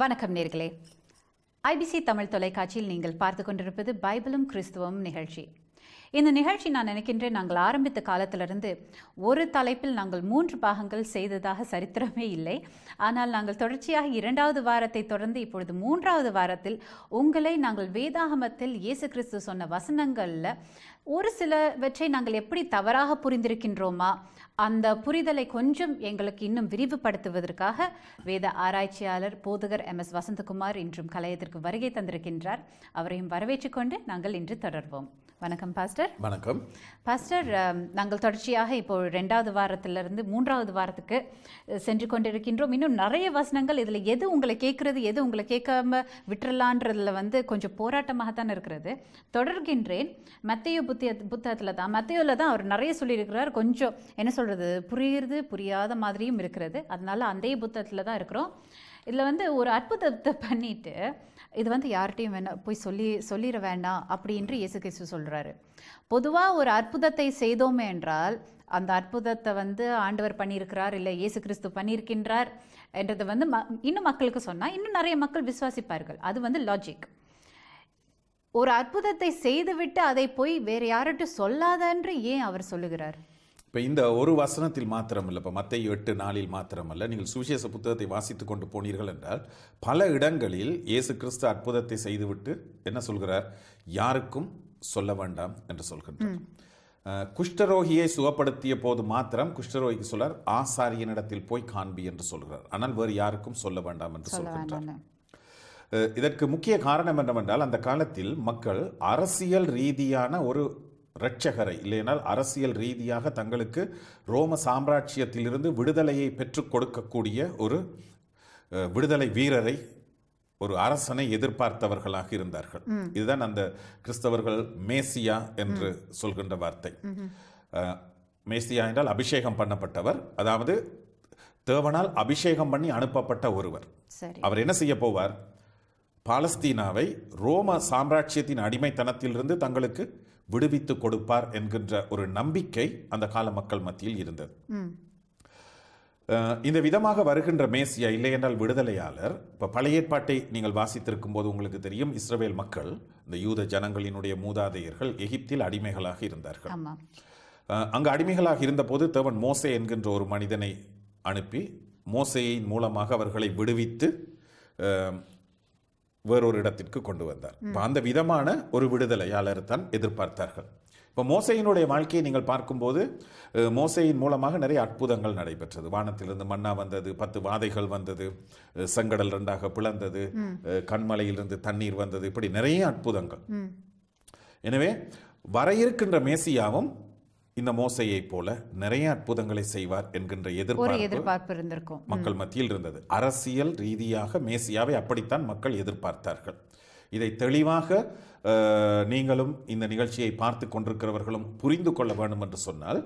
வணக்கம் நேர்களே ஐபிசி தமிழ் தொலைக்காட்சியில் நீங்கள் பார்த்து கொண்டிருப்பது பைபிளும் கிறிஸ்துவம் நிகழ்ச்சி இந்த நிகழ்ச்சி நான் நினைக்கின்றேன் நாங்கள் ஆரம்பித்த காலத்திலிருந்து ஒரு தலைப்பில் நாங்கள் மூன்று பாகங்கள் செய்ததாக சரித்திரமே இல்லை ஆனால் நாங்கள் தொடர்ச்சியாக இரண்டாவது வாரத்தை தொடர்ந்து இப்பொழுது மூன்றாவது வாரத்தில் உங்களை நாங்கள் வேதாகமத்தில் இயேசு கிறிஸ்து சொன்ன வசனங்களில் ஒரு சிலவற்றை நாங்கள் எப்படி தவறாக புரிந்திருக்கின்றோமா அந்த புரிதலை கொஞ்சம் எங்களுக்கு இன்னும் விரிவுபடுத்துவதற்காக வேத ஆராய்ச்சியாளர் போதகர் எம் எஸ் வசந்தகுமார் இன்றும் கலையத்திற்கு வருகை தந்திருக்கின்றார் அவரையும் வரவேற்றுக்கொண்டு நாங்கள் இன்று தொடர்வோம் வணக்கம் பாஸ்டர் வணக்கம் பாஸ்டர் நாங்கள் தொடர்ச்சியாக இப்போ ரெண்டாவது வாரத்திலிருந்து மூன்றாவது வாரத்துக்கு சென்று கொண்டிருக்கின்றோம் இன்னும் நிறைய வசனங்கள் இதில் எது உங்களை கேட்குறது எது உங்களை கேட்காம விட்டுறலான்றதுல வந்து கொஞ்சம் போராட்டமாக தான் இருக்கிறது தொடர்கின்றேன் மத்திய புத்திய புத்தகத்தில் தான் மத்தியோவில் தான் அவர் நிறைய சொல்லியிருக்கிறார் கொஞ்சம் என்ன சொல்கிறது புரியுறது புரியாத மாதிரியும் இருக்கிறது அதனால அந்த புத்தகத்தில் தான் இருக்கிறோம் இதில் வந்து ஒரு அற்புதத்தை பண்ணிட்டு இது வந்து யார்கிட்டையும் வேணாம் போய் சொல்லி சொல்லிட வேண்டாம் அப்படின்று இயேசு கிறிஸ்து சொல்கிறாரு பொதுவாக ஒரு அற்புதத்தை செய்தோமே என்றால் அந்த அற்புதத்தை வந்து ஆண்டவர் பண்ணியிருக்கிறார் இல்லை இயேசு கிறிஸ்து பண்ணியிருக்கின்றார் என்றதை வந்து ம இன்னும் மக்களுக்கு சொன்னால் இன்னும் நிறைய மக்கள் விசுவாசிப்பார்கள் அது வந்து லாஜிக் ஒரு அற்புதத்தை செய்துவிட்டு அதை போய் வேறு யார்கிட்ட சொல்லாதன்று ஏன் அவர் சொல்லுகிறார் இப்போ இந்த ஒரு வசனத்தில் மாத்திரமல்ல இப்போ மற்ற எட்டு நாளில் மாத்திரமல்ல நீங்கள் சுவிசேஷ புத்தகத்தை வாசித்து கொண்டு போனீர்கள் என்றால் பல இடங்களில் இயேசு கிறிஸ்து அற்புதத்தை செய்துவிட்டு என்ன சொல்கிறார் யாருக்கும் சொல்ல வேண்டாம் என்று சொல்கின்றார் குஷ்டரோகியை சுகப்படுத்திய போது மாத்திரம் குஷ்டரோகிக்கு சொல்றார் ஆசாரியனிடத்தில் போய் காண்பி என்று சொல்கிறார் ஆனால் வேறு யாருக்கும் சொல்ல வேண்டாம் என்று சொல்கின்றார் இதற்கு முக்கிய காரணம் என்னவென்றால் அந்த காலத்தில் மக்கள் அரசியல் ரீதியான ஒரு இரட்சகரை இல்லைனால் அரசியல் ரீதியாக தங்களுக்கு ரோம சாம்ராஜ்யத்திலிருந்து விடுதலையை பெற்றுக் கொடுக்கக்கூடிய ஒரு விடுதலை வீரரை ஒரு அரசனை எதிர்பார்த்தவர்களாக இருந்தார்கள் இதுதான் அந்த கிறிஸ்தவர்கள் மேசியா என்று சொல்கின்ற வார்த்தை மேசியா என்றால் அபிஷேகம் பண்ணப்பட்டவர் அதாவது தேவனால் அபிஷேகம் பண்ணி அனுப்பப்பட்ட ஒருவர் அவர் என்ன செய்ய போவார் பாலஸ்தீனாவை ரோம சாம்ராஜ்யத்தின் அடிமைத்தனத்திலிருந்து தங்களுக்கு விடுவித்து கொடுப்பார் என்கின்ற ஒரு நம்பிக்கை அந்த கால மக்கள் மத்தியில் இருந்தது இந்த விதமாக வருகின்ற மேசியா இல்லை என்றால் விடுதலையாளர் இப்போ பழைய ஏற்பாட்டை நீங்கள் வாசித்திருக்கும் போது உங்களுக்கு தெரியும் இஸ்ரேல் மக்கள் இந்த யூத ஜனங்களினுடைய மூதாதையர்கள் எகிப்தில் அடிமைகளாக இருந்தார்கள் அங்கு அடிமைகளாக இருந்தபோது தேவன் மோசே என்கின்ற ஒரு மனிதனை அனுப்பி மோசையின் மூலமாக அவர்களை விடுவித்து வேறொரு இடத்திற்கு கொண்டு வந்தார் இப்போ அந்த விதமான ஒரு விடுதலையாளர் தான் எதிர்பார்த்தார்கள் இப்போ மோசையினுடைய வாழ்க்கையை நீங்கள் பார்க்கும்போது மோசையின் மூலமாக நிறைய அற்புதங்கள் நடைபெற்றது வானத்திலிருந்து மண்ணா வந்தது பத்து வாதைகள் வந்தது செங்கடல் ரெண்டாக பிளந்தது கண்மலையிலிருந்து தண்ணீர் வந்தது இப்படி நிறைய அற்புதங்கள் எனவே வர இருக்கின்ற மேசியாவும் இந்த மோசையை போல நிறைய அற்புதங்களை செய்வார் என்கின்ற எதிர்ப்பு எதிர்பார்ப்பு இருந்திருக்கும் மக்கள் மத்தியில் இருந்தது அரசியல் ரீதியாக மேசியாவை அப்படித்தான் மக்கள் எதிர்பார்த்தார்கள் இதை தெளிவாக நீங்களும் இந்த நிகழ்ச்சியை பார்த்து கொண்டிருக்கிறவர்களும் புரிந்து கொள்ள வேண்டும் என்று சொன்னால்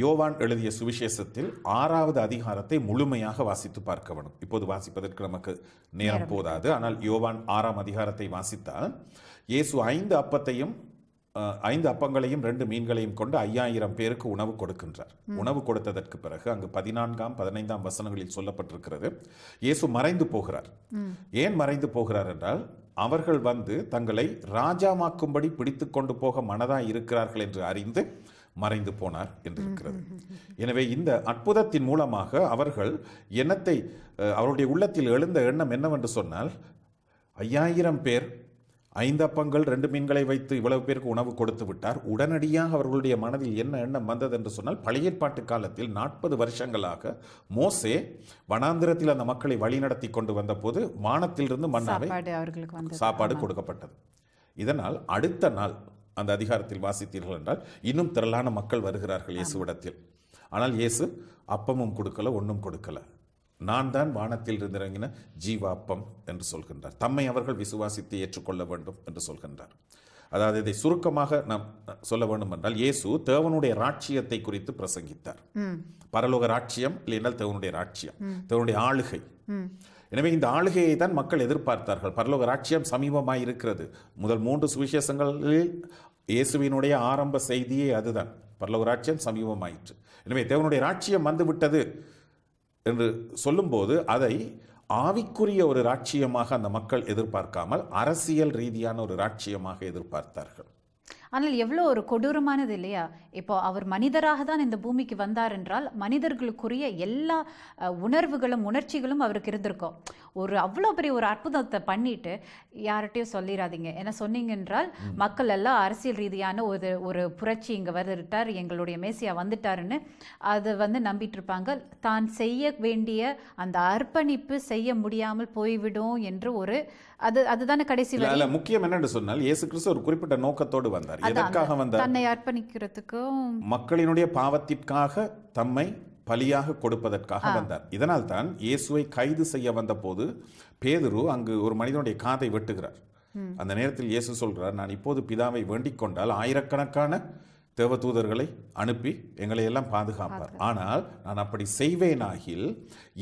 யோவான் எழுதிய சுவிசேஷத்தில் ஆறாவது அதிகாரத்தை முழுமையாக வாசித்து பார்க்க வேண்டும் இப்போது வாசிப்பதற்கு நமக்கு நேரம் போதாது ஆனால் யோவான் ஆறாம் அதிகாரத்தை வாசித்தால் இயேசு ஐந்து அப்பத்தையும் ஐந்து அப்பங்களையும் ரெண்டு மீன்களையும் கொண்டு ஐயாயிரம் பேருக்கு உணவு கொடுக்கின்றார் உணவு கொடுத்ததற்கு பிறகு அங்கு பதினான்காம் பதினைந்தாம் வசனங்களில் சொல்லப்பட்டிருக்கிறது இயேசு மறைந்து போகிறார் ஏன் மறைந்து போகிறார் என்றால் அவர்கள் வந்து தங்களை ராஜாமாக்கும்படி பிடித்து கொண்டு போக மனதா இருக்கிறார்கள் என்று அறிந்து மறைந்து போனார் என்று இருக்கிறது எனவே இந்த அற்புதத்தின் மூலமாக அவர்கள் எண்ணத்தை அவருடைய உள்ளத்தில் எழுந்த எண்ணம் என்னவென்று சொன்னால் ஐயாயிரம் பேர் ஐந்தப்பங்கள் ரெண்டு மீன்களை வைத்து இவ்வளவு பேருக்கு உணவு கொடுத்து விட்டார் உடனடியாக அவர்களுடைய மனதில் என்ன எண்ணம் வந்தது என்று சொன்னால் பழையற்பாட்டு காலத்தில் நாற்பது வருஷங்களாக மோசே வனாந்திரத்தில் அந்த மக்களை வழிநடத்தி கொண்டு வந்த போது வானத்திலிருந்து மண்ணாவை சாப்பாடு கொடுக்கப்பட்டது இதனால் அடுத்த நாள் அந்த அதிகாரத்தில் வாசித்தீர்கள் என்றால் இன்னும் திரளான மக்கள் வருகிறார்கள் இயேசுவிடத்தில் ஆனால் இயேசு அப்பமும் கொடுக்கல ஒன்றும் கொடுக்கல நான் தான் வானத்தில் இருந்திறங்கின ஜீவாப்பம் என்று சொல்கின்றார் தம்மை அவர்கள் விசுவாசித்து ஏற்றுக்கொள்ள வேண்டும் என்று சொல்கின்றார் அதாவது இதை சுருக்கமாக நாம் சொல்ல வேண்டும் என்றால் இயேசு தேவனுடைய ராட்சியத்தை குறித்து பிரசங்கித்தார் பரலோக ராட்சியம் இல்லைனால் தேவனுடைய ராட்சியம் தேவனுடைய ஆளுகை எனவே இந்த ஆளுகையை தான் மக்கள் எதிர்பார்த்தார்கள் பரலோக ராட்சியம் சமீபமாக இருக்கிறது முதல் மூன்று சுவிசேஷங்களில் இயேசுவினுடைய ஆரம்ப செய்தியே அதுதான் பரலோக ராட்சியம் சமீபமாயிற்று எனவே தேவனுடைய ராட்சியம் வந்துவிட்டது என்று சொல்லும்போது அதை ஆவிக்குரிய ஒரு ராட்சியமாக அந்த மக்கள் எதிர்பார்க்காமல் அரசியல் ரீதியான ஒரு ராட்சியமாக எதிர்பார்த்தார்கள் ஆனால் எவ்வளோ ஒரு கொடூரமானது இல்லையா இப்போ அவர் மனிதராக தான் இந்த பூமிக்கு வந்தார் என்றால் மனிதர்களுக்குரிய எல்லா உணர்வுகளும் உணர்ச்சிகளும் அவருக்கு இருந்திருக்கும் ஒரு அவ்வளோ பெரிய ஒரு அற்புதத்தை பண்ணிட்டு யார்கிட்டையும் சொல்லிடாதீங்க ஏன்னா சொன்னீங்க என்றால் மக்கள் எல்லாம் அரசியல் ரீதியான ஒரு ஒரு புரட்சி இங்கே வந்துட்டார் எங்களுடைய மேசியாக வந்துட்டாருன்னு அதை வந்து நம்பிட்டு இருப்பாங்க தான் செய்ய வேண்டிய அந்த அர்ப்பணிப்பு செய்ய முடியாமல் போய்விடும் என்று ஒரு அது அதுதானே கடைசி வரை முக்கியம் என்னன்னு சொன்னால் ஏசு கிறிஸ்து ஒரு குறிப்பிட்ட நோக்கத்தோடு வந்தார் எதற்காக வந்தார் தன்னை அர்ப்பணிக்கிறதுக்கும் மக்களினுடைய பாவத்திற்காக தம்மை பலியாக கொடுப்பதற்காக வந்தார் இதனால் தான் இயேசுவை கைது செய்ய வந்த போது பேதுரு அங்கு ஒரு மனிதனுடைய காதை வெட்டுகிறார் அந்த நேரத்தில் இயேசு சொல்கிறார் நான் இப்போது பிதாவை வேண்டிக் கொண்டால் ஆயிரக்கணக்கான தேவதூதர்களை அனுப்பி எங்களை எல்லாம் பாதுகாப்பார் ஆனால் நான் அப்படி செய்வேனாகில்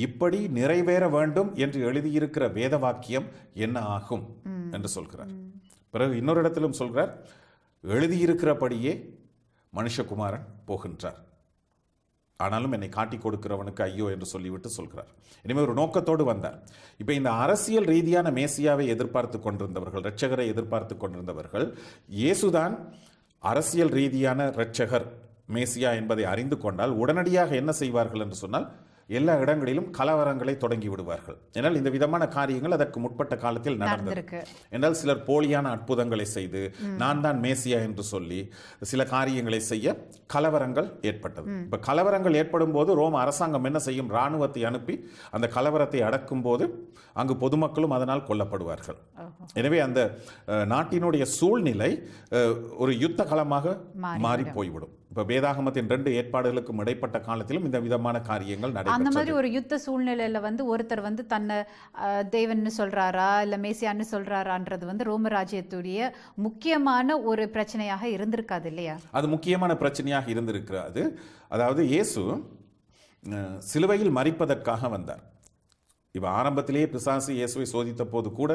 இப்படி நிறைவேற வேண்டும் என்று எழுதியிருக்கிற வேத வாக்கியம் என்ன ஆகும் என்று சொல்கிறார் பிறகு இன்னொரு இடத்திலும் சொல்கிறார் எழுதியிருக்கிறபடியே மனுஷகுமாரன் போகின்றார் ஆனாலும் என்னை காட்டி கொடுக்கிறவனுக்கு ஐயோ என்று சொல்லிவிட்டு சொல்கிறார் இனிமேல் ஒரு நோக்கத்தோடு வந்தார் இப்போ இந்த அரசியல் ரீதியான மேசியாவை எதிர்பார்த்து கொண்டிருந்தவர்கள் ரட்சகரை எதிர்பார்த்து கொண்டிருந்தவர்கள் இயேசுதான் அரசியல் ரீதியான ரட்சகர் மேசியா என்பதை அறிந்து கொண்டால் உடனடியாக என்ன செய்வார்கள் என்று சொன்னால் எல்லா இடங்களிலும் கலவரங்களை தொடங்கி விடுவார்கள் ஏனால் இந்த விதமான காரியங்கள் அதற்கு முற்பட்ட காலத்தில் நடந்தது என்றால் சிலர் போலியான அற்புதங்களை செய்து நான் தான் மேசியா என்று சொல்லி சில காரியங்களை செய்ய கலவரங்கள் ஏற்பட்டது இப்ப கலவரங்கள் ஏற்படும் போது ரோம் அரசாங்கம் என்ன செய்யும் ராணுவத்தை அனுப்பி அந்த கலவரத்தை அடக்கும் போது அங்கு பொதுமக்களும் அதனால் கொல்லப்படுவார்கள் எனவே அந்த நாட்டினுடைய சூழ்நிலை ஒரு யுத்த களமாக மாறி போய்விடும் இப்போ வேதாகமத்தின் ரெண்டு ஏற்பாடுகளுக்கும் இடைப்பட்ட காலத்திலும் இந்த விதமான காரியங்கள் நடைபெற்றது அந்த மாதிரி ஒரு யுத்த சூழ்நிலையில் வந்து ஒருத்தர் வந்து தன்னை தேவன்னு சொல்கிறாரா இல்லை மேசியான்னு சொல்கிறாரான்றது வந்து ரோமராஜ்யத்துடைய முக்கியமான ஒரு பிரச்சனையாக இருந்திருக்காது இல்லையா அது முக்கியமான பிரச்சனையாக இருந்திருக்கிறது அதாவது இயேசு சிலுவையில் மறிப்பதற்காக வந்தார் இப்போ ஆரம்பத்திலேயே பிசாசு இயேசுவை சோதித்த போது கூட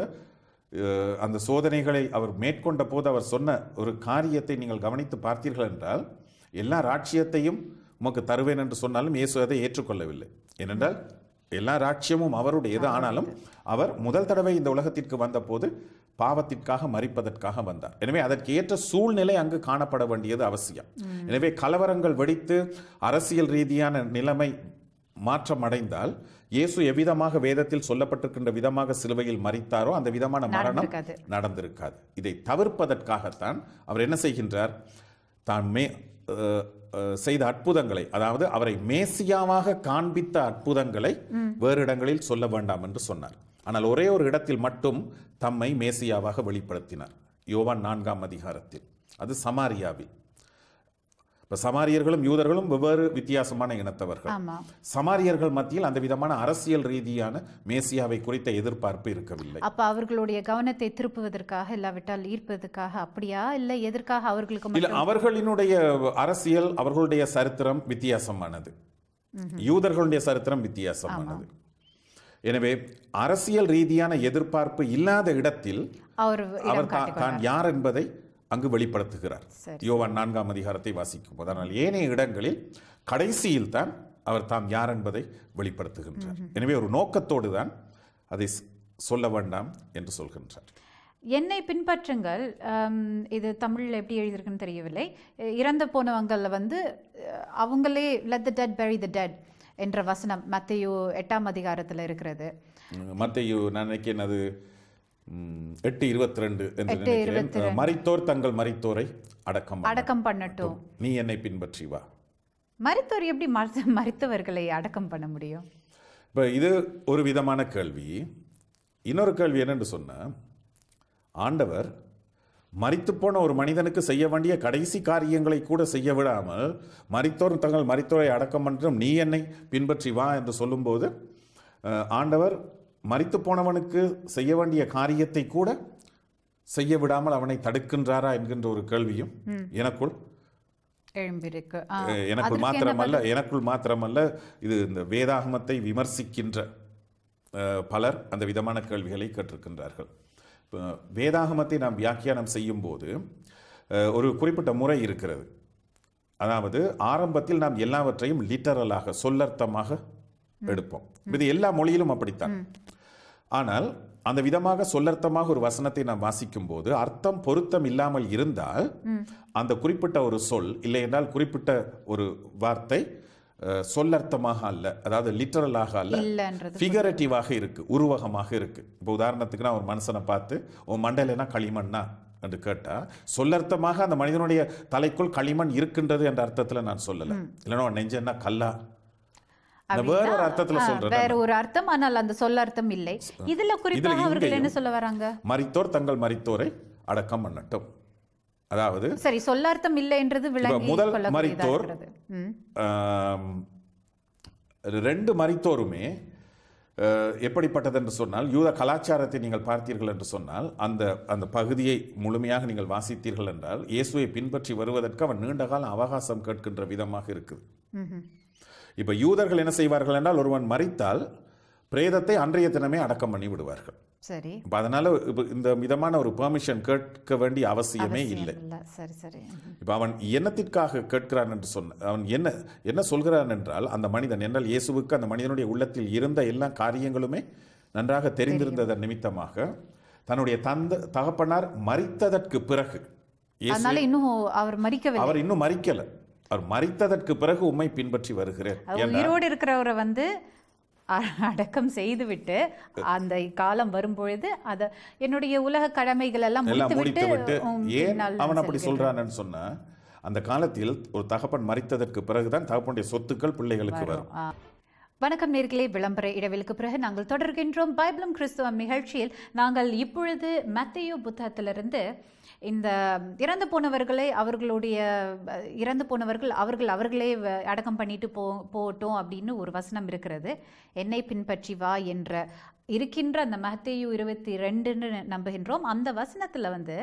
அந்த சோதனைகளை அவர் மேற்கொண்ட போது அவர் சொன்ன ஒரு காரியத்தை நீங்கள் கவனித்து பார்த்தீர்கள் என்றால் எல்லா ராட்சியத்தையும் உமக்கு தருவேன் என்று சொன்னாலும் இயேசு அதை ஏற்றுக்கொள்ளவில்லை ஏனென்றால் எல்லா ராட்சியமும் அவருடையது ஆனாலும் அவர் முதல் தடவை இந்த உலகத்திற்கு வந்தபோது பாவத்திற்காக மறிப்பதற்காக வந்தார் எனவே அதற்கு ஏற்ற சூழ்நிலை அங்கு காணப்பட வேண்டியது அவசியம் எனவே கலவரங்கள் வெடித்து அரசியல் ரீதியான நிலைமை மாற்றம் அடைந்தால் இயேசு எவ்விதமாக வேதத்தில் சொல்லப்பட்டிருக்கின்ற விதமாக சிலுவையில் மறித்தாரோ அந்த விதமான மரணம் நடந்திருக்காது இதை தவிர்ப்பதற்காகத்தான் அவர் என்ன செய்கின்றார் தான் மே செய்த அற்புதங்களை அதாவது அவரை மேசியாவாக காண்பித்த அற்புதங்களை வேறு இடங்களில் சொல்ல வேண்டாம் என்று சொன்னார் ஆனால் ஒரே ஒரு இடத்தில் மட்டும் தம்மை மேசியாவாக வெளிப்படுத்தினார் யோவான் நான்காம் அதிகாரத்தில் அது சமாரியாவில் இப்போ சமாரியர்களும் யூதர்களும் வெவ்வேறு வித்தியாசமான இனத்தவர்கள் சமாரியர்கள் மத்தியில் அந்த விதமான அரசியல் ரீதியான மேசியாவை குறித்த எதிர்பார்ப்பு இருக்கவில்லை அப்ப அவர்களுடைய கவனத்தை திருப்புவதற்காக இல்லாவிட்டால் ஈர்ப்பதற்காக அப்படியா இல்லை எதற்காக அவர்களுக்கு இல்லை அவர்களினுடைய அரசியல் அவர்களுடைய சரித்திரம் வித்தியாசமானது யூதர்களுடைய சரித்திரம் வித்தியாசமானது எனவே அரசியல் ரீதியான எதிர்பார்ப்பு இல்லாத இடத்தில் அவர் யார் என்பதை அங்கு வெளிப்படுத்துகிறார் யோவான் நான்காம் அதிகாரத்தை வாசிக்கும் போது ஆனால் ஏனைய இடங்களில் கடைசியில் தான் அவர் தாம் யார் என்பதை வெளிப்படுத்துகின்றார் எனவே ஒரு நோக்கத்தோடு தான் அதை சொல்ல வேண்டாம் என்று சொல்கின்றார் என்னை பின்பற்றுங்கள் இது தமிழில் எப்படி எழுதியிருக்குன்னு தெரியவில்லை இறந்து போனவங்களில் வந்து அவங்களே let the dead bury the dead என்ற வசனம் மத்தையோ எட்டாம் அதிகாரத்தில் இருக்கிறது மத்தையோ நான் நினைக்கிறேன் அது எட்டு இருபத்தி ரெண்டு என்று நினைக்கிறேன் தங்கள் மறித்தோரை அடக்கம் அடக்கம் பண்ணட்டும் நீ என்னை பின்பற்றி வா மறைத்தோர் எப்படி மறைத்தவர்களை அடக்கம் பண்ண முடியும் இப்போ இது ஒரு விதமான கேள்வி இன்னொரு கேள்வி என்னென்று சொன்ன ஆண்டவர் மறித்து போன ஒரு மனிதனுக்கு செய்ய வேண்டிய கடைசி காரியங்களை கூட செய்ய விடாமல் மறித்தோர் தங்கள் மறித்தோரை அடக்கம் பண்ணும் நீ என்னை பின்பற்றி வா என்று சொல்லும்போது ஆண்டவர் மறித்து போனவனுக்கு செய்ய வேண்டிய காரியத்தை கூட செய்ய விடாமல் அவனை தடுக்கின்றாரா என்கின்ற ஒரு கேள்வியும் எனக்குள் எனக்குள் மாத்திரமல்ல எனக்குள் மாத்திரமல்ல இது இந்த வேதாகமத்தை விமர்சிக்கின்ற பலர் அந்த விதமான கேள்விகளை கேட்டிருக்கின்றார்கள் வேதாகமத்தை நாம் வியாக்கியானம் செய்யும் போது ஒரு குறிப்பிட்ட முறை இருக்கிறது அதாவது ஆரம்பத்தில் நாம் எல்லாவற்றையும் லிட்டரலாக சொல்லர்த்தமாக எடுப்போம் இது எல்லா மொழியிலும் அப்படித்தான் ஆனால் அந்த விதமாக சொல்லர்த்தமாக ஒரு வசனத்தை நாம் வாசிக்கும் போது அர்த்தம் பொருத்தம் இல்லாமல் இருந்தால் அந்த குறிப்பிட்ட ஒரு சொல் இல்லை என்றால் குறிப்பிட்ட ஒரு வார்த்தை சொல்லர்த்தமாக அல்ல அதாவது லிட்டரலாக அல்ல ஃபிகரட்டிவாக இருக்கு உருவகமாக இருக்கு இப்போ உதாரணத்துக்கு நான் ஒரு மனுஷனை பார்த்து உன் மண்டலைனா களிமண்ணா என்று கேட்டால் சொல்லர்த்தமாக அந்த மனிதனுடைய தலைக்குள் களிமண் இருக்கின்றது என்ற அர்த்தத்தில் நான் சொல்லலை இல்லைன்னா நெஞ்சன்னா கல்லா வேற ஒரு அர்த்தத்துல சொல்றேன் வேற ஒரு அர்த்தம் ஆனால் அந்த சொல்ல அர்த்தம் இல்லை இதுல குறிப்பாக அவர்கள் என்ன சொல்ல வராங்க மரித்தோர் தங்கள் மறித்தோரை அடக்கம் பண்ணட்டும் அதாவது சரி சொல்ல அர்த்தம் இல்லை என்றது விளங்கி முதல் மறித்தோர் ரெண்டு மறித்தோருமே எப்படிப்பட்டது என்று சொன்னால் யூத கலாச்சாரத்தை நீங்கள் பார்த்தீர்கள் என்று சொன்னால் அந்த அந்த பகுதியை முழுமையாக நீங்கள் வாசித்தீர்கள் என்றால் இயேசுவை பின்பற்றி வருவதற்கு அவன் நீண்ட கால அவகாசம் கேட்கின்ற விதமாக இருக்குது இப்போ யூதர்கள் என்ன செய்வார்கள் என்றால் ஒருவன் மறித்தால் பிரேதத்தை அன்றைய தினமே அடக்கம் பண்ணி விடுவார்கள் சரி இப்போ அதனால இப்போ இந்த விதமான ஒரு பெர்மிஷன் கேட்க வேண்டிய அவசியமே இல்லை சரி சரி இப்போ அவன் என்னத்திற்காக கேட்கிறான் என்று சொன்ன அவன் என்ன என்ன சொல்கிறான் என்றால் அந்த மனிதன் என்றால் இயேசுவுக்கு அந்த மனிதனுடைய உள்ளத்தில் இருந்த எல்லா காரியங்களுமே நன்றாக தெரிந்திருந்ததன் நிமித்தமாக தன்னுடைய தந்த தகப்பனார் மறித்ததற்கு பிறகு அவர் இன்னும் மறிக்கல அவர் மறித்ததற்கு பிறகு உண்மை பின்பற்றி வருகிறேன் உயிரோடு இருக்கிறவரை வந்து அடக்கம் செய்துவிட்டு அந்த காலம் வரும்பொழுது அத என்னுடைய உலக கடமைகள் எல்லாம் முடித்து விட்டு ஏன் அவன் அப்படி சொல்றான்னு சொன்ன அந்த காலத்தில் ஒரு தகப்பன் மறித்ததற்கு பிறகுதான் தகப்பனுடைய சொத்துக்கள் பிள்ளைகளுக்கு வரும் வணக்கம் நேர்களே விளம்பர இடவிலுக்கு பிறகு நாங்கள் தொடர்கின்றோம் பைபிளும் கிறிஸ்துவம் நிகழ்ச்சியில் நாங்கள் இப்பொழுது மத்திய புத்தகத்திலிருந்து இந்த இறந்து போனவர்களை அவர்களுடைய இறந்து போனவர்கள் அவர்கள் அவர்களே அடக்கம் பண்ணிட்டு போ போட்டோம் அப்படின்னு ஒரு வசனம் இருக்கிறது என்னை பின்பற்றி வா என்ற இருக்கின்ற அந்த மகத்தேயு இருபத்தி ரெண்டுன்னு நம்புகின்றோம் அந்த வசனத்தில் வந்து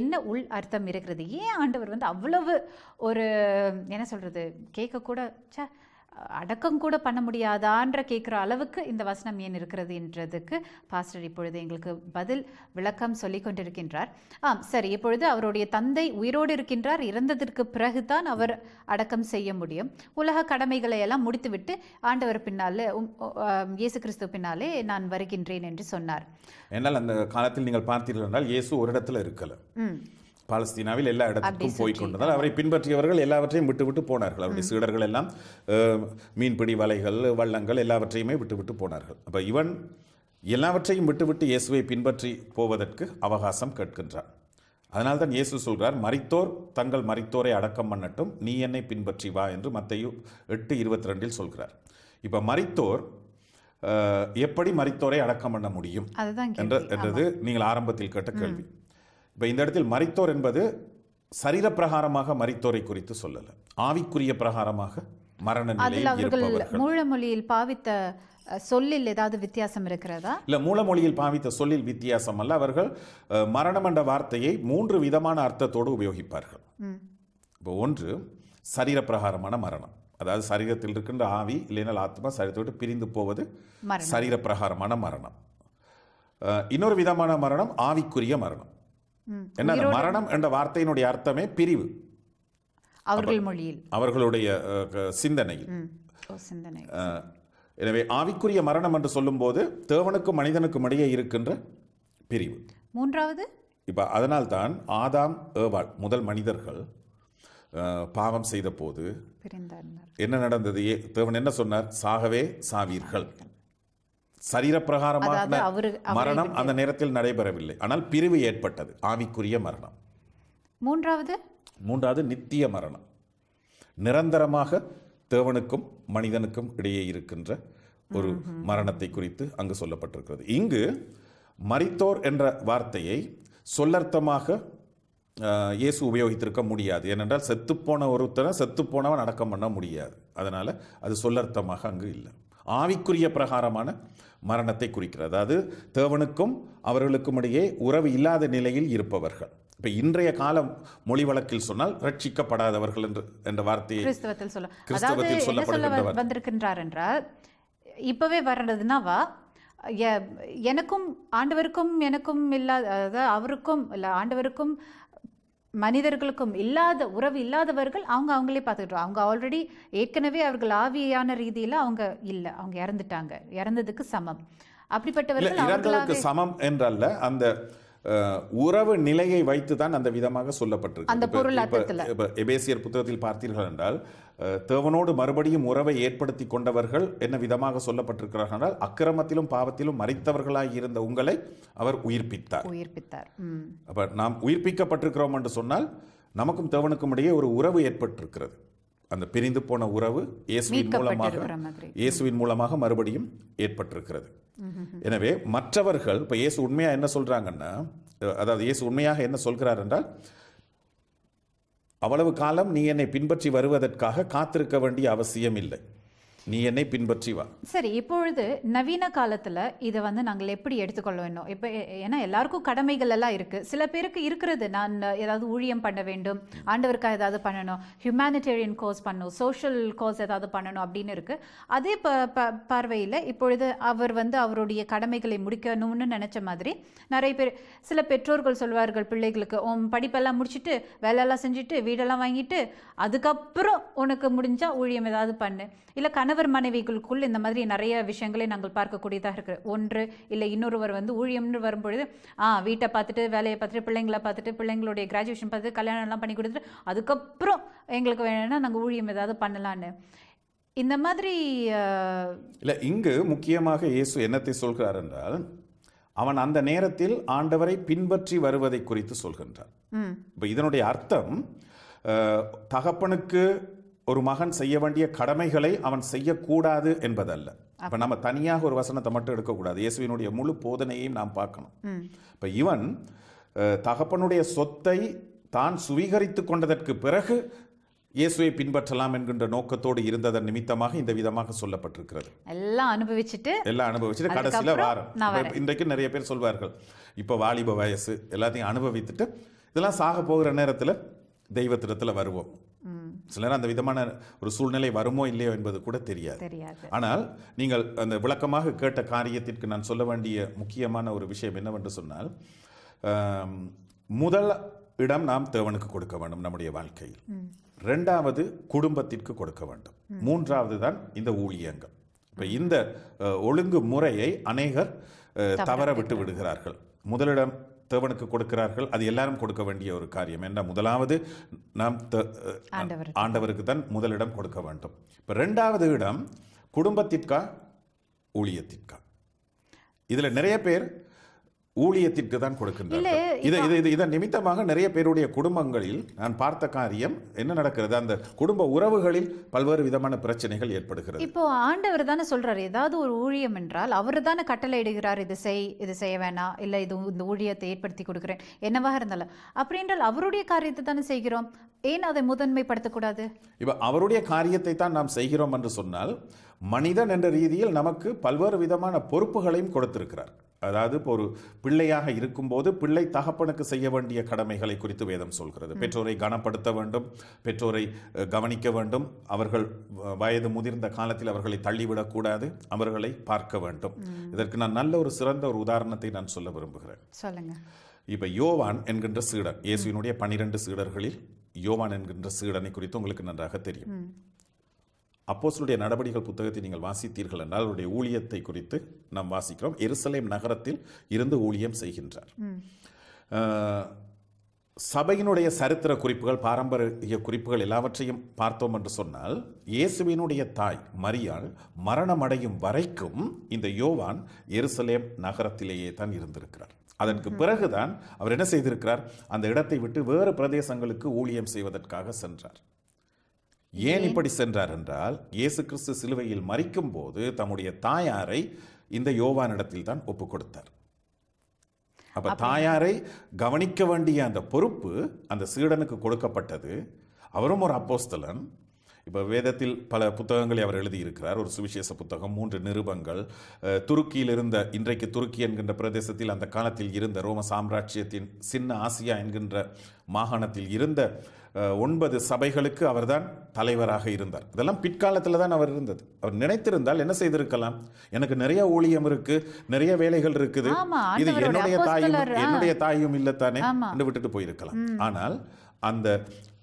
என்ன உள் அர்த்தம் இருக்கிறது ஏன் ஆண்டவர் வந்து அவ்வளவு ஒரு என்ன சொல்கிறது கேட்கக்கூட சே அடக்கம் கூட பண்ண முடியாதான்ற கேட்குற அளவுக்கு இந்த வசனம் ஏன் இருக்கிறது என்றதுக்கு பாஸ்டர் இப்பொழுது எங்களுக்கு பதில் விளக்கம் சொல்லி கொண்டிருக்கின்றார் ஆம் சரி இப்பொழுது அவருடைய தந்தை உயிரோடு இருக்கின்றார் இறந்ததற்கு பிறகுதான் அவர் அடக்கம் செய்ய முடியும் உலக கடமைகளை எல்லாம் முடித்துவிட்டு ஆண்டவர் பின்னாலே இயேசு கிறிஸ்து பின்னாலே நான் வருகின்றேன் என்று சொன்னார் என்னால் அந்த காலத்தில் நீங்கள் பார்த்தீர்கள் என்றால் இயேசு ஒரு இடத்துல இருக்கல பாலஸ்தீனாவில் எல்லா இடத்துக்கும் போய் கொண்டதால் அவரை பின்பற்றியவர்கள் எல்லாவற்றையும் விட்டுவிட்டு போனார்கள் அவருடைய சீடர்கள் எல்லாம் மீன்பிடி வலைகள் வள்ளங்கள் எல்லாவற்றையுமே விட்டுவிட்டு போனார்கள் அப்போ இவன் எல்லாவற்றையும் விட்டுவிட்டு இயேசுவை பின்பற்றி போவதற்கு அவகாசம் கேட்கின்றான் அதனால் தான் இயேசு சொல்கிறார் மறித்தோர் தங்கள் மறித்தோரை அடக்கம் பண்ணட்டும் நீ என்னை பின்பற்றி வா என்று மத்தையு எட்டு இருபத்தி ரெண்டில் சொல்கிறார் இப்போ மறித்தோர் எப்படி மறித்தோரை அடக்கம் பண்ண முடியும் என்றது நீங்கள் ஆரம்பத்தில் கேட்ட கேள்வி இப்போ இந்த இடத்தில் மறித்தோர் என்பது சரீர பிரகாரமாக மறித்தோரை குறித்து சொல்லலை ஆவிக்குரிய பிரகாரமாக மரண அவர்கள் மூலமொழியில் பாவித்த சொல்லில் ஏதாவது வித்தியாசம் இருக்கிறதா இல்லை மூலமொழியில் பாவித்த சொல்லில் வித்தியாசம் அல்ல அவர்கள் மரணம் என்ற வார்த்தையை மூன்று விதமான அர்த்தத்தோடு உபயோகிப்பார்கள் இப்போ ஒன்று சரீர பிரகாரமான மரணம் அதாவது சரீரத்தில் இருக்கின்ற ஆவி இல்லைனால் ஆத்மா விட்டு பிரிந்து போவது சரீர பிரகாரமான மரணம் இன்னொரு விதமான மரணம் ஆவிக்குரிய மரணம் என்ன மரணம் என்ற வார்த்தையினுடைய அர்த்தமே பிரிவு அவர்கள் மொழியில் அவர்களுடைய சிந்தனையில் எனவே ஆவிக்குரிய மரணம் என்று சொல்லும்போது தேவனுக்கும் மனிதனுக்கும் இடையே இருக்கின்ற பிரிவு மூன்றாவது அதனால் தான் ஆதாம் ஏவாள் முதல் மனிதர்கள் பாவம் செய்த போது என்ன நடந்தது தேவன் என்ன சொன்னார் சாகவே சாவீர்கள் சரீரப்பிரகாரமாக மரணம் அந்த நேரத்தில் நடைபெறவில்லை ஆனால் பிரிவு ஏற்பட்டது ஆவிக்குரிய மரணம் மூன்றாவது மூன்றாவது நித்திய மரணம் நிரந்தரமாக தேவனுக்கும் மனிதனுக்கும் இடையே இருக்கின்ற ஒரு மரணத்தை குறித்து அங்கு சொல்லப்பட்டிருக்கிறது இங்கு மரித்தோர் என்ற வார்த்தையை சொல்லர்த்தமாக இயேசு உபயோகித்திருக்க முடியாது ஏனென்றால் செத்துப்போன ஒருத்தரை செத்துப்போனவன் அடக்கம் பண்ண முடியாது அதனால் அது சொல்லர்த்தமாக அங்கு இல்லை ஆவிக்குரிய பிரகாரமான மரணத்தை குறிக்கிறது அதாவது தேவனுக்கும் அவர்களுக்கும் இடையே உறவு இல்லாத நிலையில் இருப்பவர்கள் இப்போ இன்றைய கால மொழி வழக்கில் சொன்னால் ரட்சிக்கப்படாதவர்கள் என்று என்ற வார்த்தையை கிறிஸ்தவத்தில் சொல்ல கிறிஸ்தவத்தில் சொல்லப்படுகின்றவர் வந்திருக்கின்றார் என்றால் இப்பவே வர்றதுன்னா எனக்கும் ஆண்டவருக்கும் எனக்கும் இல்லாத அதாவது அவருக்கும் இல்லை ஆண்டவருக்கும் மனிதர்களுக்கும் இல்லாத உறவு இல்லாதவர்கள் அவங்க அவங்களே பார்த்துக்கிட்டு அவங்க ஆல்ரெடி ஏற்கனவே அவர்கள் ஆவியான ரீதியில் அவங்க இல்லை அவங்க இறந்துட்டாங்க இறந்ததுக்கு சமம் அப்படிப்பட்டவர்கள் சமம் என்றால் அந்த உறவு நிலையை வைத்து தான் அந்த விதமாக சொல்லப்பட்டிருக்கு எபேசியர் புத்தகத்தில் பார்த்தீர்கள் என்றால் தேவனோடு மறுபடியும் உறவை ஏற்படுத்தி கொண்டவர்கள் என்ன விதமாக சொல்லப்பட்டிருக்கிறார்கள் என்றால் அக்கிரமத்திலும் பாவத்திலும் மறைத்தவர்களாக இருந்த உங்களை அவர் உயிர்ப்பித்தார் உயிர்ப்பித்தார் அப்ப நாம் உயிர்ப்பிக்கப்பட்டிருக்கிறோம் என்று சொன்னால் நமக்கும் தேவனுக்கும் இடையே ஒரு உறவு ஏற்பட்டிருக்கிறது அந்த பிரிந்து போன உறவு இயேசுவின் மூலமாக இயேசுவின் மூலமாக மறுபடியும் ஏற்பட்டிருக்கிறது எனவே மற்றவர்கள் இப்போ இயேசு உண்மையாக என்ன சொல்கிறாங்கன்னா அதாவது இயேசு உண்மையாக என்ன சொல்கிறார் என்றால் அவ்வளவு காலம் நீ என்னை பின்பற்றி வருவதற்காக காத்திருக்க வேண்டிய அவசியம் இல்லை நீ என்னை பின்பற்றி வா சரி இப்பொழுது நவீன காலத்தில் இதை வந்து நாங்கள் எப்படி எடுத்துக்கொள்ள வேணும் இப்போ ஏன்னா எல்லாருக்கும் கடமைகள் எல்லாம் இருக்கு சில பேருக்கு இருக்கிறது நான் ஏதாவது ஊழியம் பண்ண வேண்டும் ஆண்டவருக்காக ஏதாவது பண்ணணும் ஹியூமானிட்டேரியன் கோர்ஸ் பண்ணணும் சோஷியல் கோர்ஸ் ஏதாவது பண்ணணும் அப்படின்னு இருக்கு அதே ப பார்வையில் இப்பொழுது அவர் வந்து அவருடைய கடமைகளை முடிக்கணும்னு நினைச்ச மாதிரி நிறைய பேர் சில பெற்றோர்கள் சொல்வார்கள் பிள்ளைகளுக்கு உன் படிப்பெல்லாம் முடிச்சுட்டு வேலையெல்லாம் செஞ்சுட்டு வீடெல்லாம் வாங்கிட்டு அதுக்கப்புறம் உனக்கு முடிஞ்சால் ஊழியம் ஏதாவது பண்ணு இல்லை கண கணவர் மனைவிகளுக்குள் இந்த மாதிரி நிறைய விஷயங்களை நாங்கள் பார்க்கக்கூடியதாக இருக்கு ஒன்று இல்லை இன்னொருவர் வந்து ஊழியம்னு வரும்பொழுது ஆ வீட்டை பார்த்துட்டு வேலையை பார்த்துட்டு பிள்ளைங்களை பார்த்துட்டு பிள்ளைங்களுடைய கிராஜுவேஷன் பார்த்துட்டு கல்யாணம் எல்லாம் பண்ணி கொடுத்துட்டு அதுக்கப்புறம் எங்களுக்கு வேணும்னா நாங்கள் ஊழியம் ஏதாவது பண்ணலான்னு இந்த மாதிரி இல்லை இங்கு முக்கியமாக இயேசு என்னத்தை சொல்கிறார் என்றால் அவன் அந்த நேரத்தில் ஆண்டவரை பின்பற்றி வருவதை குறித்து சொல்கின்றான் இப்போ இதனுடைய அர்த்தம் தகப்பனுக்கு ஒரு மகன் செய்ய வேண்டிய கடமைகளை அவன் செய்யக்கூடாது என்பதல்ல இப்ப நம்ம தனியாக ஒரு வசனத்தை மட்டும் எடுக்கக்கூடாது இயேசுவினுடைய முழு போதனையையும் நாம் பார்க்கணும் இப்ப இவன் தகப்பனுடைய சொத்தை தான் சுவீகரித்து கொண்டதற்கு பிறகு இயேசுவை பின்பற்றலாம் என்கின்ற நோக்கத்தோடு இருந்ததன் நிமித்தமாக இந்த விதமாக சொல்லப்பட்டிருக்கிறது எல்லாம் அனுபவிச்சுட்டு எல்லாம் அனுபவிச்சுட்டு கடைசியில் வாரம் இன்றைக்கு நிறைய பேர் சொல்வார்கள் இப்போ வாலிப வயசு எல்லாத்தையும் அனுபவித்துட்டு இதெல்லாம் சாக போகிற நேரத்தில் தெய்வத்திடத்தில் வருவோம் சிலர் அந்த விதமான ஒரு சூழ்நிலை வருமோ இல்லையோ என்பது கூட தெரியாது ஆனால் நீங்கள் அந்த விளக்கமாக கேட்ட காரியத்திற்கு நான் சொல்ல வேண்டிய முக்கியமான ஒரு விஷயம் என்னவென்று சொன்னால் முதல் இடம் நாம் தேவனுக்கு கொடுக்க வேண்டும் நம்முடைய வாழ்க்கையில் ரெண்டாவது குடும்பத்திற்கு கொடுக்க வேண்டும் மூன்றாவது தான் இந்த ஊழியங்கள் இப்போ இந்த ஒழுங்கு முறையை அநேகர் தவற விட்டு விடுகிறார்கள் முதலிடம் தேவனுக்கு கொடுக்கிறார்கள் அது எல்லாரும் கொடுக்க வேண்டிய ஒரு காரியம் என்ன முதலாவது நாம் ஆண்டவருக்கு தான் முதலிடம் கொடுக்க வேண்டும் இப்போ ரெண்டாவது இடம் குடும்பத்திற்கா ஊழியத்திற்கா இதில் நிறைய பேர் ஊழியத்திற்கு தான் கொடுக்கின்றார்கள் இதை இதை இதை நிமித்தமாக நிறைய பேருடைய குடும்பங்களில் நான் பார்த்த காரியம் என்ன நடக்கிறது அந்த குடும்ப உறவுகளில் பல்வேறு விதமான பிரச்சனைகள் ஏற்படுகிறது இப்போ ஆண்டவர் தானே சொல்றார் ஏதாவது ஒரு ஊழியம் என்றால் அவர் தானே கட்டளை இடுகிறார் இது செய் இது செய்ய வேணாம் இல்லை இது இந்த ஊழியத்தை ஏற்படுத்தி கொடுக்குறேன் என்னவாக இருந்தாலும் அப்படி என்றால் அவருடைய காரியத்தை தானே செய்கிறோம் ஏன் அதை முதன்மைப்படுத்தக்கூடாது இப்போ அவருடைய காரியத்தை தான் நாம் செய்கிறோம் என்று சொன்னால் மனிதன் என்ற ரீதியில் நமக்கு பல்வேறு விதமான பொறுப்புகளையும் கொடுத்திருக்கிறார் அதாவது இப்போ ஒரு பிள்ளையாக இருக்கும்போது பிள்ளை தகப்பனுக்கு செய்ய வேண்டிய கடமைகளை குறித்து வேதம் சொல்கிறது பெற்றோரை கனப்படுத்த வேண்டும் பெற்றோரை கவனிக்க வேண்டும் அவர்கள் வயது முதிர்ந்த காலத்தில் அவர்களை தள்ளிவிடக்கூடாது அவர்களை பார்க்க வேண்டும் இதற்கு நான் நல்ல ஒரு சிறந்த ஒரு உதாரணத்தை நான் சொல்ல விரும்புகிறேன் சொல்லுங்க இப்போ யோவான் என்கின்ற சீடன் இயேசுவினுடைய பனிரெண்டு சீடர்களில் யோவான் என்கின்ற சீடனை குறித்து உங்களுக்கு நன்றாக தெரியும் அப்போசலுடைய நடவடிக்கைகள் புத்தகத்தை நீங்கள் வாசித்தீர்கள் என்றால் அவருடைய ஊழியத்தை குறித்து நாம் வாசிக்கிறோம் எருசலேம் நகரத்தில் இருந்து ஊழியம் செய்கின்றார் சபையினுடைய சரித்திர குறிப்புகள் பாரம்பரிய குறிப்புகள் எல்லாவற்றையும் பார்த்தோம் என்று சொன்னால் இயேசுவினுடைய தாய் மரியாள் மரணமடையும் வரைக்கும் இந்த யோவான் எருசலேம் நகரத்திலேயே தான் இருந்திருக்கிறார் அதற்கு பிறகுதான் அவர் என்ன செய்திருக்கிறார் அந்த இடத்தை விட்டு வேறு பிரதேசங்களுக்கு ஊழியம் செய்வதற்காக சென்றார் ஏன் இப்படி சென்றார் என்றால் இயேசு கிறிஸ்து சிலுவையில் மறிக்கும் போது தம்முடைய தாயாரை இந்த யோவானிடத்தில் தான் ஒப்புக் கொடுத்தார் அப்ப தாயாரை கவனிக்க வேண்டிய அந்த பொறுப்பு அந்த சீடனுக்கு கொடுக்கப்பட்டது அவரும் ஒரு அப்போஸ்தலன் இப்போ வேதத்தில் பல புத்தகங்களை அவர் எழுதியிருக்கிறார் ஒரு சுவிசேஷ புத்தகம் மூன்று நிருபங்கள் துருக்கியில் இருந்த இன்றைக்கு துருக்கி என்கின்ற பிரதேசத்தில் அந்த காலத்தில் இருந்த ரோம சாம்ராஜ்யத்தின் சின்ன ஆசியா என்கின்ற மாகாணத்தில் இருந்த ஒன்பது சபைகளுக்கு அவர்தான் தலைவராக இருந்தார் இதெல்லாம் பிற்காலத்தில் தான் அவர் இருந்தது அவர் நினைத்திருந்தால் என்ன செய்திருக்கலாம் எனக்கு நிறைய ஊழியம் இருக்கு நிறைய வேலைகள் இருக்குது இது என்னுடைய தாயும் என்னுடைய தாயும் இல்லத்தானே என்று விட்டுட்டு போயிருக்கலாம் ஆனால் அந்த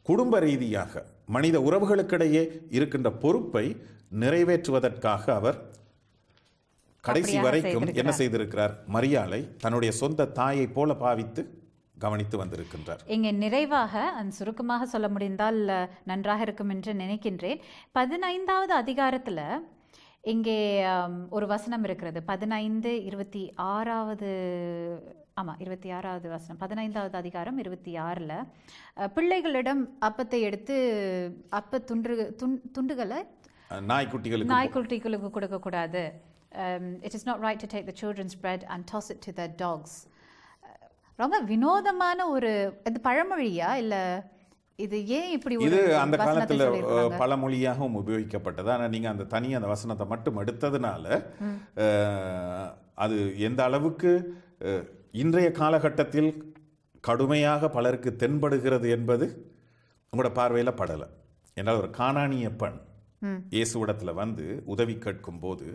குடும்ப ரீதியாக மனித உறவுகளுக்கிடையே இருக்கின்ற பொறுப்பை நிறைவேற்றுவதற்காக அவர் கடைசி வரைக்கும் என்ன செய்திருக்கிறார் மரியாலை தன்னுடைய சொந்த தாயை போல பாவித்து கவனித்து வந்திருக்கின்றார் இங்கே நிறைவாக சுருக்கமாக சொல்ல முடிந்தால் நன்றாக இருக்கும் என்று நினைக்கின்றேன் பதினைந்தாவது அதிகாரத்தில் இங்கே ஒரு வசனம் இருக்கிறது பதினைந்து இருபத்தி ஆறாவது ஆமாம் இருபத்தி ஆறாவது வசனம் பதினைந்தாவது அதிகாரம் இருபத்தி ஆறில் பிள்ளைகளிடம் அப்பத்தை எடுத்து அப்ப துண்டு துண்டுகளை நாய்க்குட்டிகளுக்கு நாய்க்குட்டிகளுக்கு கொடுக்கக்கூடாது it is not right to take the children's bread and toss it to the dogs ரொம்ப வினோதமான ஒரு இது பழமொழியா இல்ல இது ஏன் இப்படி இது அந்த காலத்துல பழமொழியாகவும் உபயோகிக்கப்பட்டது ஆனால் நீங்க அந்த தனி அந்த வசனத்தை மட்டும் எடுத்ததுனால அது எந்த அளவுக்கு இன்றைய காலகட்டத்தில் கடுமையாக பலருக்கு தென்படுகிறது என்பது உங்களோட பார்வையில் படலை என்றால் ஒரு காணானிய பெண் இயேசுவிடத்தில் வந்து உதவி கேட்கும் போது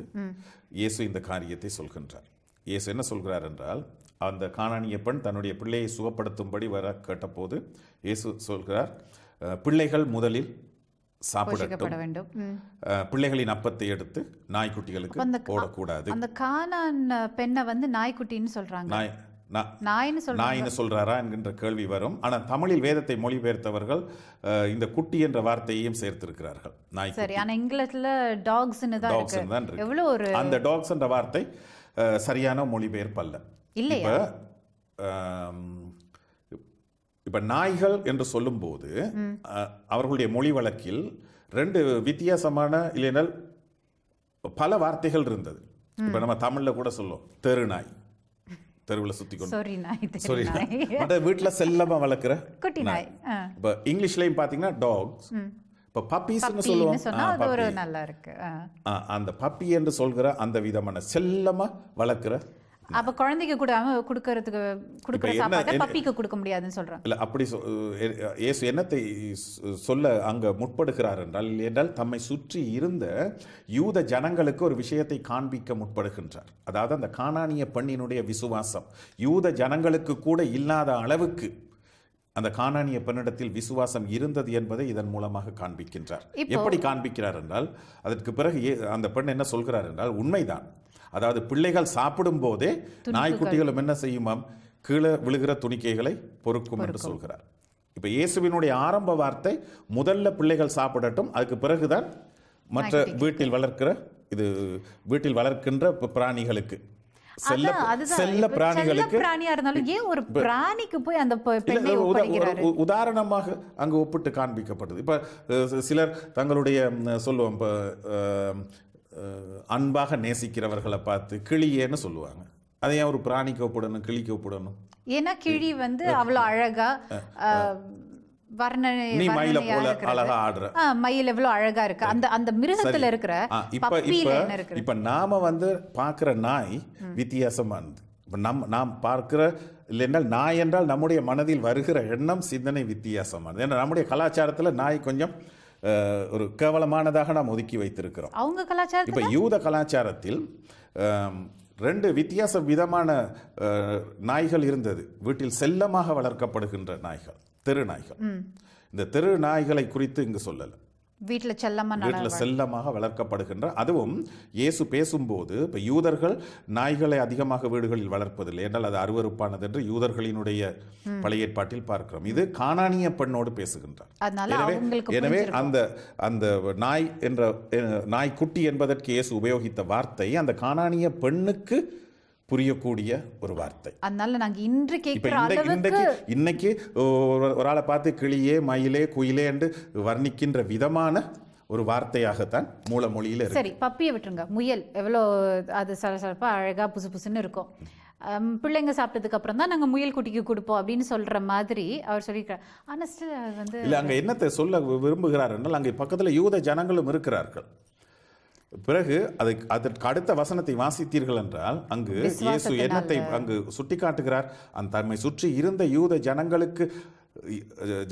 இயேசு இந்த காரியத்தை சொல்கின்றார் இயேசு என்ன சொல்கிறார் என்றால் அந்த காணானிய பெண் தன்னுடைய பிள்ளையை சுகப்படுத்தும்படி வர கேட்டபோது இயேசு சொல்கிறார் பிள்ளைகள் முதலில் சாப்பிடட்டும் வேண்டும் பிள்ளைகளின் அப்பத்தை எடுத்து நாய்க்குட்டிகளுக்கு போடக்கூடாது அந்த காணான் பெண்ணை வந்து நாய்க்குட்டின்னு சொல்றாங்க நாய் நாயின்னு சொல்றாரா என்கின்ற கேள்வி வரும் ஆனால் தமிழில் வேதத்தை மொழிபெயர்த்தவர்கள் இந்த குட்டி என்ற வார்த்தையையும் சேர்த்திருக்கிறார்கள் நாய் சரி ஆனால் இங்கிலீஷில் டாக்ஸ் தான் டாக்ஸ்னு தான் இருக்கு அந்த டாக்ஸ் என்ற வார்த்தை சரியான மொழிபெயர்ப்பு அல்ல இல்லையா இப்போ நாய்கள் என்று சொல்லும்போது அவர்களுடைய மொழி வழக்கில் ரெண்டு வித்தியாசமான இல்லைனால் பல வார்த்தைகள் இருந்தது இப்போ நம்ம தமிழில் கூட சொல்லுவோம் தெருநாய் தெருவில் சுத்தி கொண்டு வீட்டில் செல்லமாக வளர்க்குற குட்டி நாய் இப்போ இங்கிலீஷ்லையும் பார்த்தீங்கன்னா டாக்ஸ் இப்போ பப்பீஸ்னு சொல்லுவோம் நல்லா இருக்கு அந்த பப்பி என்று சொல்கிற அந்த விதமான செல்லமா வளர்க்குற அப்ப குழந்தைக்கு கூட கொடுக்கறதுக்கு கொடுக்கற சாப்பாடு பப்பிக்கு கொடுக்க முடியாதுன்னு சொல்றாங்க இல்ல அப்படி இயேசு என்னத்தை சொல்ல அங்க முற்படுகிறார் என்றால் என்றால் தம்மை சுற்றி இருந்த யூத ஜனங்களுக்கு ஒரு விஷயத்தை காண்பிக்க முற்படுகின்றார் அதாவது அந்த காணானிய பெண்ணினுடைய விசுவாசம் யூத ஜனங்களுக்கு கூட இல்லாத அளவுக்கு அந்த காணானிய பெண்ணிடத்தில் விசுவாசம் இருந்தது என்பதை இதன் மூலமாக காண்பிக்கின்றார் எப்படி காண்பிக்கிறார் என்றால் அதற்கு பிறகு அந்த பெண் என்ன சொல்கிறார் என்றால் உண்மைதான் அதாவது பிள்ளைகள் சாப்பிடும் போதே நாய்க்குட்டிகளும் என்ன செய்யுமாம் கீழே விழுகிற துணிக்கைகளை பொறுக்கும் என்று சொல்கிறார் இப்போ இயேசுவினுடைய ஆரம்ப வார்த்தை முதல்ல பிள்ளைகள் சாப்பிடட்டும் அதுக்கு பிறகுதான் மற்ற வீட்டில் வளர்க்கிற இது வீட்டில் வளர்க்கின்ற பிராணிகளுக்கு செல்ல பிராணிகளுக்கு பிராணியா இருந்தாலும் ஏன் ஒரு பிராணிக்கு போய் அந்த உதாரணமாக அங்கு ஒப்பிட்டு காண்பிக்கப்படுது இப்ப சிலர் தங்களுடைய சொல்லுவோம் இப்போ அன்பாக நேசிக்கிறவர்களை பார்த்து கிளியேன்னு சொல்லுவாங்க அதை ஏன் ஒரு பிராணிக்கு ஒப்பிடணும் கிளிக்கு ஒப்பிடணும் ஏன்னா கிழி வந்து அவ்வளோ அழகா வர்ணனை நீ மயில போல அழகா ஆடுற மயில் எவ்வளவு அழகா இருக்கு அந்த அந்த மிருகத்துல இருக்கிற இப்ப இப்ப இப்ப நாம வந்து பாக்குற நாய் வித்தியாசமானது நம் நாம் பார்க்கிற இல்லைன்னால் நாய் என்றால் நம்முடைய மனதில் வருகிற எண்ணம் சிந்தனை வித்தியாசமானது ஏன்னா நம்முடைய கலாச்சாரத்துல நாய் கொஞ்சம் ஒரு கேவலமானதாக நாம் ஒதுக்கி வைத்திருக்கிறோம் அவங்க கலாச்சாரம் இப்போ யூத கலாச்சாரத்தில் ரெண்டு வித்தியாச விதமான நாய்கள் இருந்தது வீட்டில் செல்லமாக வளர்க்கப்படுகின்ற நாய்கள் தெருநாய்கள் இந்த தெருநாய்களை குறித்து இங்கு சொல்லலை வீட்டில் செல்லமாக வீட்டில் செல்லமாக வளர்க்கப்படுகின்ற அதுவும் இயேசு பேசும்போது இப்போ யூதர்கள் நாய்களை அதிகமாக வீடுகளில் வளர்ப்பதில்லை என்றால் அது அருவறுப்பானது என்று யூதர்களினுடைய பழைய ஏற்பாட்டில் பார்க்கிறோம் இது காணானிய பெண்ணோடு பேசுகின்றார் எனவே அந்த அந்த நாய் என்ற நாய்க்குட்டி என்பதற்கு இயேசு உபயோகித்த வார்த்தை அந்த காணானிய பெண்ணுக்கு புரியக்கூடிய ஒரு வார்த்தை அதனால நாங்க இன்று கேட்கிற அளவுக்கு இன்னைக்கு ஒரு ஆளை பார்த்து கிளியே மயிலே குயிலே என்று வர்ணிக்கின்ற விதமான ஒரு வார்த்தையாகத்தான் மூல மொழியில சரி பப்பியை விட்டுருங்க முயல் எவ்வளோ அது சிறப்பா அழகா புசு புசுன்னு இருக்கும் பிள்ளைங்க சாப்பிட்டதுக்கு அப்புறம் தான் நாங்கள் முயல் குட்டிக்கு கொடுப்போம் அப்படின்னு சொல்ற மாதிரி அவர் சொல்லியிருக்கார் ஆனால் வந்து இல்லை அங்கே என்னத்தை சொல்ல விரும்புகிறாருன்னா அங்கே பக்கத்தில் யூத ஜனங்களும் இருக்கிறார்கள் பிறகு அதை அதற்கு அடுத்த வசனத்தை வாசித்தீர்கள் என்றால் அங்கு இயேசு எண்ணத்தை அங்கு சுட்டி காட்டுகிறார் அந்த தம்மை சுற்றி இருந்த யூத ஜனங்களுக்கு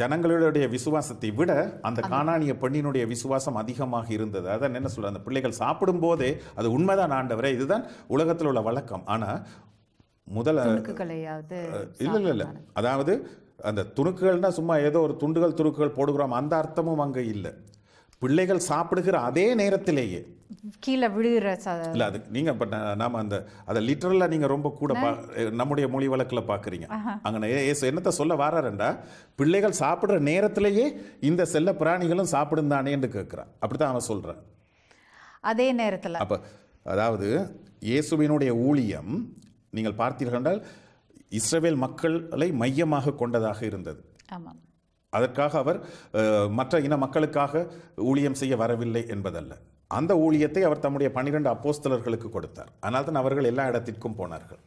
ஜனங்களுடைய விசுவாசத்தை விட அந்த காணானிய பெண்ணினுடைய விசுவாசம் அதிகமாக இருந்தது அதான் என்ன சொல்ற அந்த பிள்ளைகள் சாப்பிடும் போதே அது உண்மைதான் ஆண்டவரே இதுதான் உலகத்தில் உள்ள வழக்கம் ஆனா முதல இல்ல இல்ல இல்ல அதாவது அந்த துணுக்குகள்னா சும்மா ஏதோ ஒரு துண்டுகள் துணுக்குகள் போடுகிறோம் அந்த அர்த்தமும் அங்கே இல்லை பிள்ளைகள் சாப்பிடுகிற அதே நேரத்திலேயே கீழே விழுகிற இல்லை அது நீங்கள் பட் நாம் அந்த அதை லிட்டரலாக நீங்கள் ரொம்ப கூட பா நம்முடைய மொழி வழக்கில் பார்க்குறீங்க அங்கே ஏசு என்னத்தை சொல்ல வராருண்டா பிள்ளைகள் சாப்பிட்ற நேரத்திலேயே இந்த செல்ல பிராணிகளும் சாப்பிடும் தானே என்று கேட்குறான் அப்படி தான் அவன் சொல்கிறான் அதே நேரத்தில் அப்போ அதாவது இயேசுவினுடைய ஊழியம் நீங்கள் பார்த்தீர்கள் என்றால் இஸ்ரேல் மக்களை மையமாக கொண்டதாக இருந்தது ஆமாம் அதற்காக அவர் மற்ற இன மக்களுக்காக ஊழியம் செய்ய வரவில்லை என்பதல்ல அந்த ஊழியத்தை அவர் தம்முடைய பன்னிரண்டு அப்போஸ்தலர்களுக்கு கொடுத்தார் அதனால் தான் அவர்கள் எல்லா இடத்திற்கும் போனார்கள்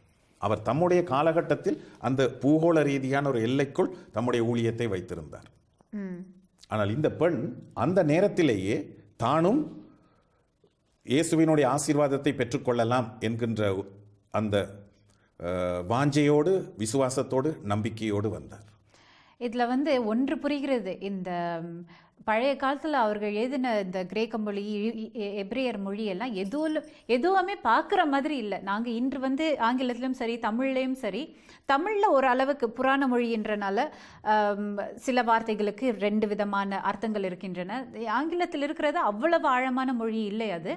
அவர் தம்முடைய காலகட்டத்தில் அந்த பூகோள ரீதியான ஒரு எல்லைக்குள் தம்முடைய ஊழியத்தை வைத்திருந்தார் ஆனால் இந்த பெண் அந்த நேரத்திலேயே தானும் இயேசுவினுடைய ஆசீர்வாதத்தை பெற்றுக்கொள்ளலாம் என்கின்ற அந்த வாஞ்சையோடு விசுவாசத்தோடு நம்பிக்கையோடு வந்தார் இதில் வந்து ஒன்று புரிகிறது இந்த பழைய காலத்தில் அவர்கள் எழுதின இந்த கிரேக்க மொழி எப்ரேயர் மொழி எல்லாம் எதுவும் எதுவுமே பார்க்குற மாதிரி இல்லை நாங்கள் இன்று வந்து ஆங்கிலத்திலும் சரி தமிழ்லேயும் சரி தமிழில் ஒரு அளவுக்கு புராண மொழின்றனால சில வார்த்தைகளுக்கு ரெண்டு விதமான அர்த்தங்கள் இருக்கின்றன ஆங்கிலத்தில் இருக்கிறது அவ்வளவு ஆழமான மொழி இல்லை அது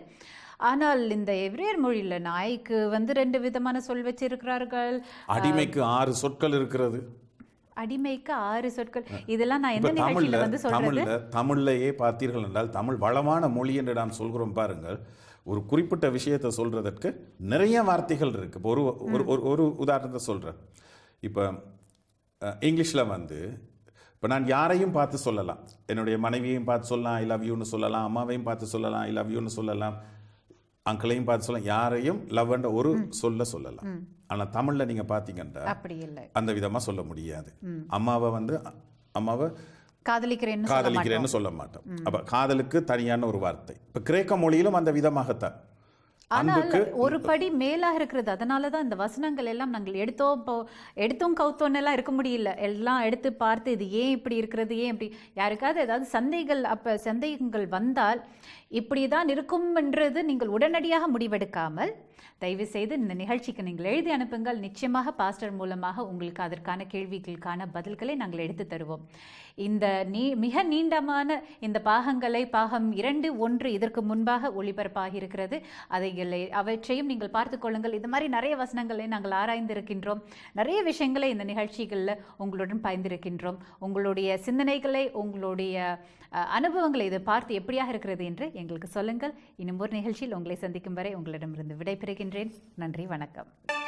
ஆனால் இந்த எவ்ரியர் மொழியில் நாய்க்கு வந்து ரெண்டு விதமான சொல் வச்சிருக்கிறார்கள் அடிமைக்கு ஆறு சொற்கள் இருக்கிறது அடிமைக்கு ஆறு சொற்கள் இதெல்லாம் நான் என்ன தமிழ்ல வந்து தமிழ்ல தமிழ்லயே பார்த்தீர்கள் என்றால் தமிழ் வளமான மொழி என்று நாம் சொல்கிறோம் பாருங்கள் ஒரு குறிப்பிட்ட விஷயத்தை சொல்றதற்கு நிறைய வார்த்தைகள் இருக்கு ஒரு ஒரு உதாரணத்தை சொல்றேன் இப்போ இங்கிலீஷில் வந்து இப்போ நான் யாரையும் பார்த்து சொல்லலாம் என்னுடைய மனைவியையும் பார்த்து சொல்லலாம் ஐ லவ் யூன்னு சொல்லலாம் அம்மாவையும் பார்த்து சொல்லலாம் ஐ லவ் யூன்னு சொல்லலாம் அங்கிளையும் பார்த்து சொல்லலாம் யாரையும் லவ்ன்ற ஒரு சொல்ல சொல்லலாம் ஆனால் தமிழில் நீங்கள் பார்த்தீங்கன்னா அப்படி இல்லை அந்த விதமாக சொல்ல முடியாது அம்மாவை வந்து அம்மாவை காதலிக்கிறேன்னு காதலிக்கிறேன்னு சொல்ல மாட்டோம் அப்போ காதலுக்கு தனியான ஒரு வார்த்தை இப்போ கிரேக்க மொழியிலும் அந்த விதமாகத்தான் ஆனால் ஒரு படி மேலாக இருக்கிறது அதனால தான் இந்த வசனங்கள் எல்லாம் நாங்கள் எடுத்தோம் எடுத்தோம் கவுத்தோன்னெல்லாம் இருக்க முடியல எல்லாம் எடுத்து பார்த்து இது ஏன் இப்படி இருக்கிறது ஏன் இப்படி யாருக்காவது ஏதாவது சந்தைகள் அப்போ சந்தேகங்கள் வந்தால் இப்படி தான் இருக்கும்ன்றது நீங்கள் உடனடியாக முடிவெடுக்காமல் தயவு செய்து இந்த நிகழ்ச்சிக்கு நீங்கள் எழுதி அனுப்புங்கள் நிச்சயமாக பாஸ்டர் மூலமாக உங்களுக்கு அதற்கான கேள்விகளுக்கான பதில்களை நாங்கள் எடுத்து தருவோம் இந்த நீ மிக நீண்டமான இந்த பாகங்களை பாகம் இரண்டு ஒன்று இதற்கு முன்பாக ஒளிபரப்பாகி இருக்கிறது அதை இல்லை அவற்றையும் நீங்கள் பார்த்து கொள்ளுங்கள் இது மாதிரி நிறைய வசனங்களை நாங்கள் ஆராய்ந்திருக்கின்றோம் நிறைய விஷயங்களை இந்த நிகழ்ச்சிகளில் உங்களுடன் பயந்திருக்கின்றோம் உங்களுடைய சிந்தனைகளை உங்களுடைய அனுபவங்களை இதை பார்த்து எப்படியாக இருக்கிறது என்று எங்களுக்கு சொல்லுங்கள் இன்னும் ஒரு நிகழ்ச்சியில் உங்களை சந்திக்கும் வரை உங்களிடமிருந்து விடைபெறுகின்றேன் நன்றி வணக்கம்